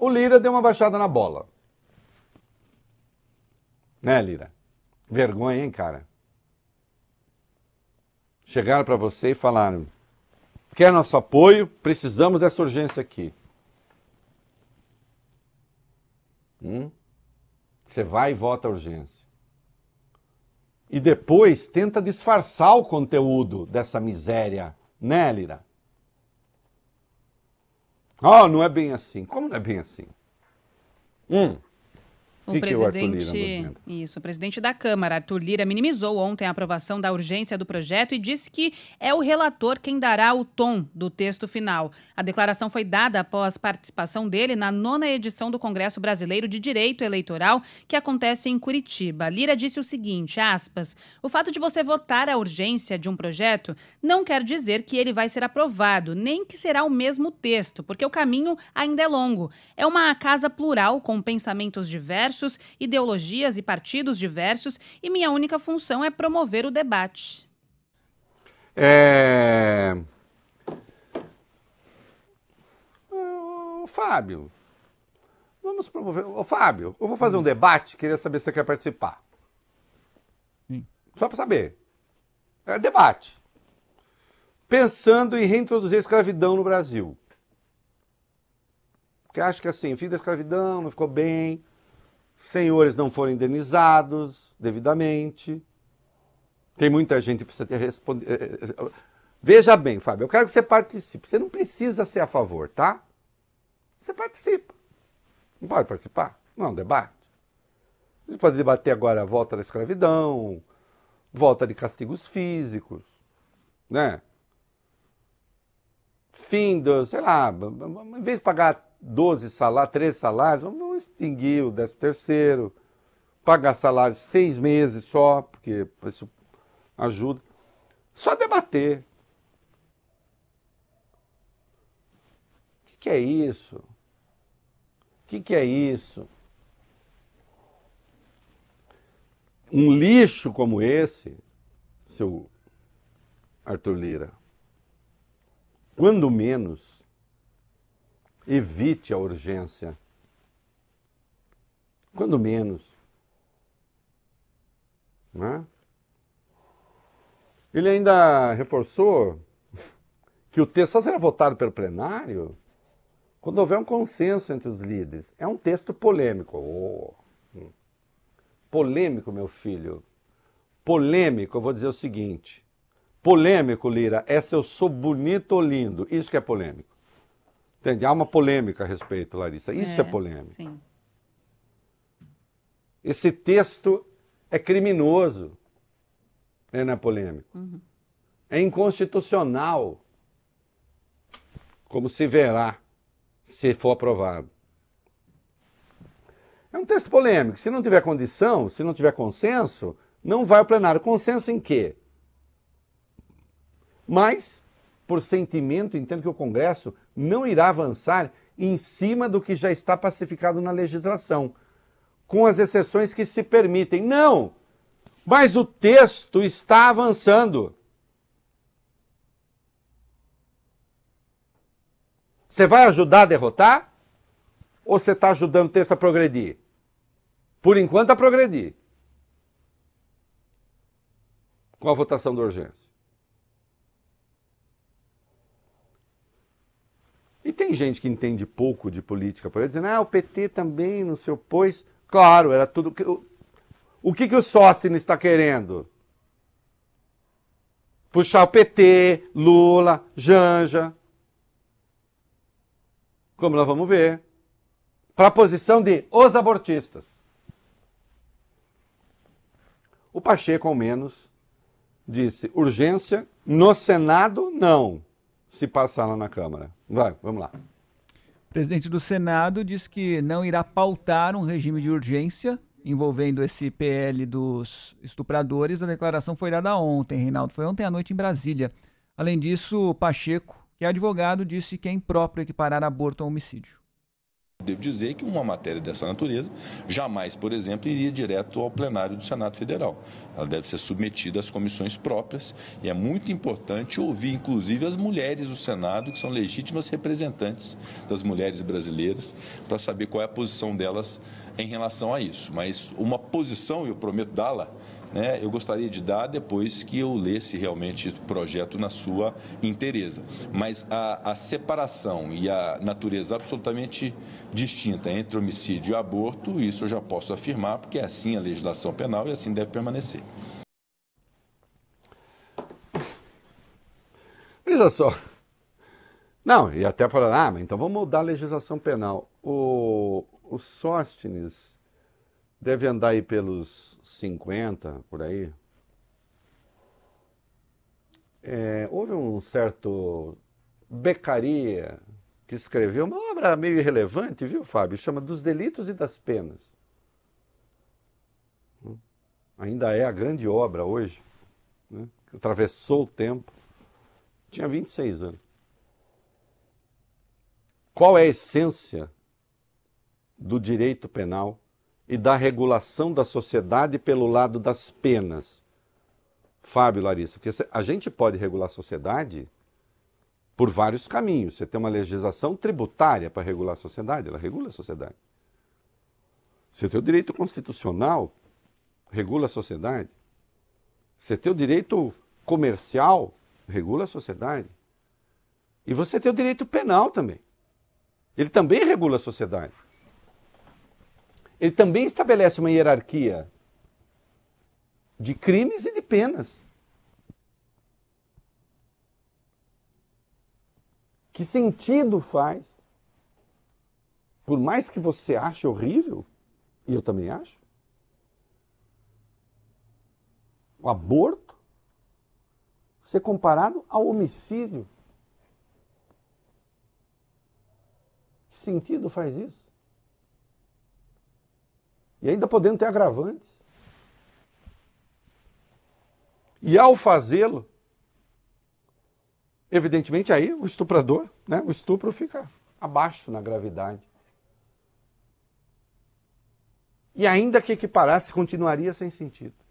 O Lira deu uma baixada na bola. Né, Lira? Vergonha, hein, cara? Chegaram para você e falaram: quer nosso apoio, precisamos dessa urgência aqui. Hum? Você vai e vota a urgência. E depois tenta disfarçar o conteúdo dessa miséria, né, Lira? Ah, oh, não é bem assim. Como não é bem assim? Hum, o que presidente, que o isso, o presidente da Câmara, Arthur Lira, minimizou ontem a aprovação da urgência do projeto e disse que é o relator quem dará o tom do texto final. A declaração foi dada após participação dele na nona edição do Congresso Brasileiro de Direito Eleitoral, que acontece em Curitiba. Lira disse o seguinte, aspas, o fato de você votar a urgência de um projeto não quer dizer que ele vai ser aprovado, nem que será o mesmo texto, porque o caminho ainda é longo. É uma casa plural com pensamentos diversos diversos, ideologias e partidos diversos, e minha única função é promover o debate. É. O Fábio, vamos promover. Ô, Fábio, eu vou fazer um debate, queria saber se você quer participar. Sim. Só para saber. É debate. Pensando em reintroduzir a escravidão no Brasil. Porque acho que assim, fim da escravidão, não ficou bem senhores não foram indenizados devidamente. Tem muita gente que precisa ter respondido. Eh, eh, veja bem, Fábio, eu quero que você participe. Você não precisa ser a favor, tá? Você participa. Não pode participar? Não é um debate. A gente pode debater agora a volta da escravidão, volta de castigos físicos, né? Fim do, sei lá, em vez de pagar 12 salários, 13 salários, vamos extinguir o 13 terceiro, pagar salário seis meses só, porque isso ajuda. Só debater. O que, que é isso? O que, que é isso? Um lixo como esse, seu Arthur Lira, quando menos, evite a urgência. Quando menos. Né? Ele ainda reforçou que o texto só será é votado pelo plenário quando houver um consenso entre os líderes. É um texto polêmico. Oh. Polêmico, meu filho. Polêmico, eu vou dizer o seguinte. Polêmico, Lira, é se eu sou bonito ou lindo. Isso que é polêmico. Entende? Há uma polêmica a respeito, Larissa. Isso é, é polêmica. Sim. Esse texto é criminoso. Né? Não é polêmico. Uhum. É inconstitucional. Como se verá se for aprovado. É um texto polêmico. Se não tiver condição, se não tiver consenso, não vai ao plenário. Consenso em quê? Mas, por sentimento, entendo que o Congresso não irá avançar em cima do que já está pacificado na legislação, com as exceções que se permitem. Não! Mas o texto está avançando. Você vai ajudar a derrotar? Ou você está ajudando o texto a progredir? Por enquanto, a progredir. Com a votação de urgência. tem gente que entende pouco de política, por exemplo, dizendo, ah, o PT também não se pois, Claro, era tudo que. O que, que o Sócio está querendo? Puxar o PT, Lula, Janja. Como nós vamos ver. Para a posição de os abortistas. O Pacheco, ao menos, disse: urgência no Senado, não, se passar lá na Câmara. Vai, vamos lá. O presidente do Senado diz que não irá pautar um regime de urgência envolvendo esse PL dos estupradores. A declaração foi dada ontem, Reinaldo. Foi ontem à noite em Brasília. Além disso, Pacheco, que é advogado, disse que é impróprio equiparar aborto a homicídio. Devo dizer que uma matéria dessa natureza jamais, por exemplo, iria direto ao plenário do Senado Federal. Ela deve ser submetida às comissões próprias e é muito importante ouvir, inclusive, as mulheres do Senado, que são legítimas representantes das mulheres brasileiras, para saber qual é a posição delas em relação a isso. Mas uma posição, eu prometo dá-la, né, eu gostaria de dar depois que eu lesse realmente o projeto na sua inteireza. Mas a, a separação e a natureza absolutamente distinta entre homicídio e aborto, isso eu já posso afirmar, porque é assim a legislação penal e assim deve permanecer. Veja só. Não, e até falar, ah, mas então vamos mudar a legislação penal. O, o Sóstines deve andar aí pelos 50, por aí. É, houve um certo becaria que escreveu uma obra meio irrelevante, viu, Fábio? Chama Dos Delitos e das Penas. Hum? Ainda é a grande obra hoje, né? que atravessou o tempo. Tinha 26 anos. Qual é a essência do direito penal e da regulação da sociedade pelo lado das penas? Fábio, Larissa, porque a gente pode regular a sociedade por vários caminhos. Você tem uma legislação tributária para regular a sociedade, ela regula a sociedade. Você tem o direito constitucional, regula a sociedade. Você tem o direito comercial, regula a sociedade. E você tem o direito penal também. Ele também regula a sociedade. Ele também estabelece uma hierarquia de crimes e de penas. Que sentido faz? Por mais que você ache horrível, e eu também acho, o aborto ser comparado ao homicídio. Que sentido faz isso? E ainda podendo ter agravantes. E ao fazê-lo, Evidentemente, aí o estuprador, né, o estupro fica abaixo na gravidade. E ainda que parasse, continuaria sem sentido.